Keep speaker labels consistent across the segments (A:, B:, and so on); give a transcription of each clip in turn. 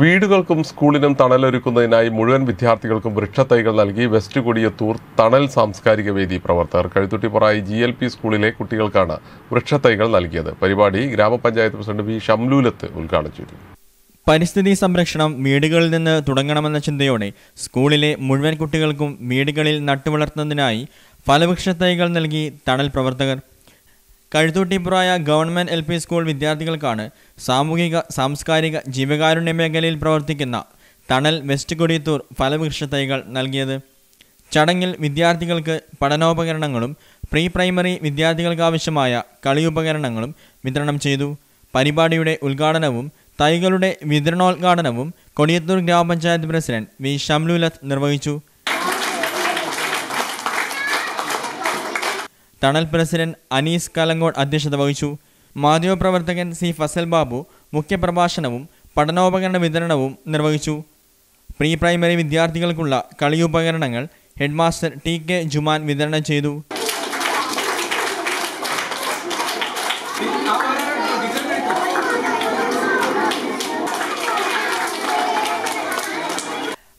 A: വീടുകൾക്കും സ്കൂളിനും തണലൊരുക്കുന്നതിനായി മുഴുവൻ വിദ്യാർത്ഥികൾക്കും വൃക്ഷത്തൈകൾ നൽകി വെസ്റ്റ് കൊടിയത്തൂർ തണൽ സാംസ്കാരിക വേദി പ്രവർത്തകർ കഴുത്തുട്ടിപ്പുറായി ജി എൽ പി സ്കൂളിലെ കുട്ടികൾക്കാണ് വൃക്ഷത്തൈകൾ നൽകിയത് പരിപാടി ഗ്രാമപഞ്ചായത്ത് പ്രസിഡന്റ് വി ഷംലൂലത്ത് ഉദ്ഘാടനം ചെയ്തു
B: പരിസ്ഥിതി സംരക്ഷണം വീടുകളിൽ നിന്ന് തുടങ്ങണമെന്ന ചിന്തയോടെ സ്കൂളിലെ മുഴുവൻ കുട്ടികൾക്കും വീടുകളിൽ നട്ടുവളർത്തുന്നതിനായി ഫലവൃക്ഷത്തൈകൾ നൽകി തണൽ പ്രവർത്തകർ Kazhuthoottippuraya government L P school വിദ്യാർത്ഥികൾക്കാണ് സാമൂഹിക സാംസ്കാരിക ജീവകാരുണ്യ മേഖലയിൽ പ്രവർത്തിക്കുന്ന തണൽ വെസ്റ്റ് കൊടിയത്തൂർ ഫലവൃക്ഷ തൈകൾ നൽകിയത് ചടങ്ങിൽ വിദ്യാർത്ഥികൾക്ക് പഠനോപകരണങ്ങളും പ്രീ പ്രൈമറി വിദ്യാർത്ഥികൾക്ക് ആവശ്യമായ കളിയുപകരണങ്ങളും വിതരണം ചെയ്തു പരിപാടിയുടെ ഉദ്ഘാടനവും തൈകളുടെ വിതരണോദ്ഘാടനവും കൊടിയത്തൂർ ഗ്രാമപഞ്ചായത്ത് പ്രസിഡന്റ് വി ഷംലുലത്ത് നിർവഹിച്ചു തണൽ പ്രസിഡന്റ് അനീസ് കലങ്കോട് അധ്യക്ഷത വഹിച്ചു മാധ്യമപ്രവർത്തകൻ സി ഫസൽ ബാബു മുഖ്യപ്രഭാഷണവും പഠനോപകരണ വിതരണവും നിർവഹിച്ചു പ്രീ പ്രൈമറി വിദ്യാർത്ഥികൾക്കുള്ള കളിയുപകരണങ്ങൾ ഹെഡ്മാസ്റ്റർ ടി കെ ജുമാൻ വിതരണം ചെയ്തു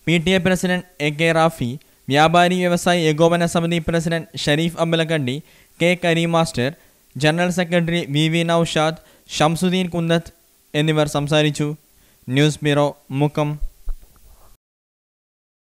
B: P T A president A K Rafi വ്യാപാരി വ്യവസായി ഏകോപന സമിതി president Sharif Ambalakkandi K Kareem master general secretary V V Naushad Shamsuddin Kunthath എന്നിവർ സംസാരിച്ചു ന്യൂസ് ബ്യൂറോ മുക്കം